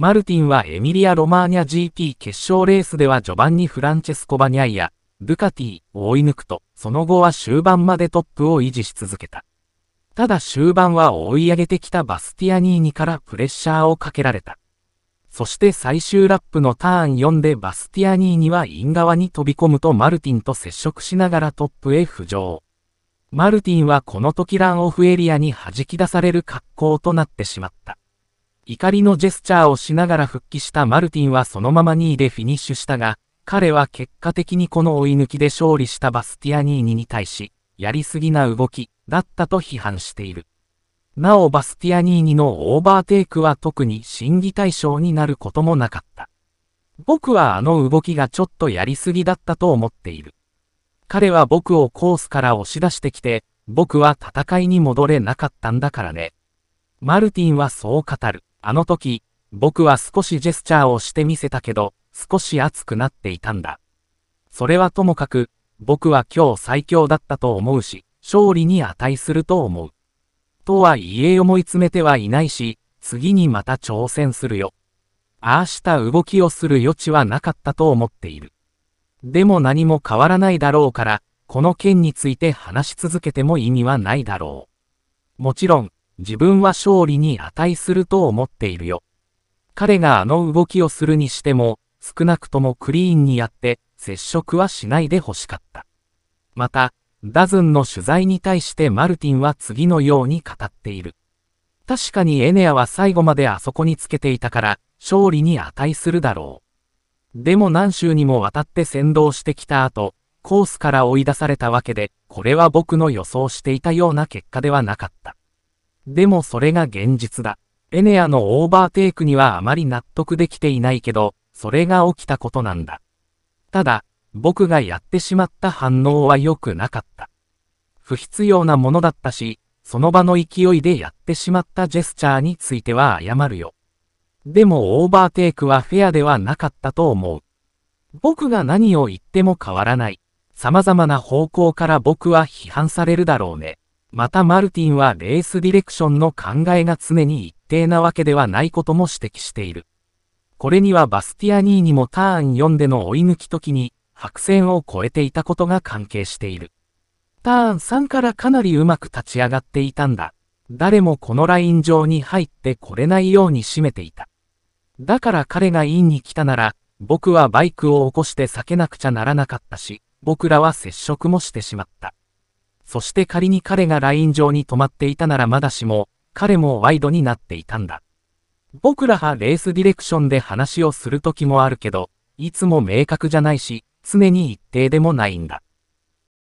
マルティンはエミリア・ロマーニャ GP 決勝レースでは序盤にフランチェスコ・バニャイや、ドゥカティを追い抜くと、その後は終盤までトップを維持し続けた。ただ終盤は追い上げてきたバスティアニーニからプレッシャーをかけられた。そして最終ラップのターン4でバスティアニーニはイン側に飛び込むとマルティンと接触しながらトップへ浮上。マルティンはこの時ランオフエリアに弾き出される格好となってしまった。怒りのジェスチャーをしながら復帰したマルティンはそのまま2位でフィニッシュしたが、彼は結果的にこの追い抜きで勝利したバスティアニーニに対し、やりすぎな動きだったと批判している。なおバスティアニーニのオーバーテイクは特に審議対象になることもなかった。僕はあの動きがちょっとやりすぎだったと思っている。彼は僕をコースから押し出してきて、僕は戦いに戻れなかったんだからね。マルティンはそう語る。あの時、僕は少しジェスチャーをしてみせたけど、少し熱くなっていたんだ。それはともかく、僕は今日最強だったと思うし、勝利に値すると思う。とはいえ思い詰めてはいないし、次にまた挑戦するよ。ああした動きをする余地はなかったと思っている。でも何も変わらないだろうから、この件について話し続けても意味はないだろう。もちろん、自分は勝利に値すると思っているよ。彼があの動きをするにしても、少なくともクリーンにやって、接触はしないでほしかった。また、ダズンの取材に対してマルティンは次のように語っている。確かにエネアは最後まであそこにつけていたから、勝利に値するだろう。でも何週にもわたって先導してきた後、コースから追い出されたわけで、これは僕の予想していたような結果ではなかった。でもそれが現実だ。エネアのオーバーテイクにはあまり納得できていないけど、それが起きたことなんだ。ただ、僕がやってしまった反応は良くなかった。不必要なものだったし、その場の勢いでやってしまったジェスチャーについては謝るよ。でもオーバーテイクはフェアではなかったと思う。僕が何を言っても変わらない。様々な方向から僕は批判されるだろうね。またマルティンはレースディレクションの考えが常に一定なわけではないことも指摘している。これにはバスティアニーにもターン4での追い抜き時に白線を越えていたことが関係している。ターン3からかなりうまく立ち上がっていたんだ。誰もこのライン上に入ってこれないように締めていた。だから彼がインに来たなら、僕はバイクを起こして避けなくちゃならなかったし、僕らは接触もしてしまった。そして仮に彼がライン上に止まっていたならまだしも、彼もワイドになっていたんだ。僕らはレースディレクションで話をする時もあるけど、いつも明確じゃないし、常に一定でもないんだ。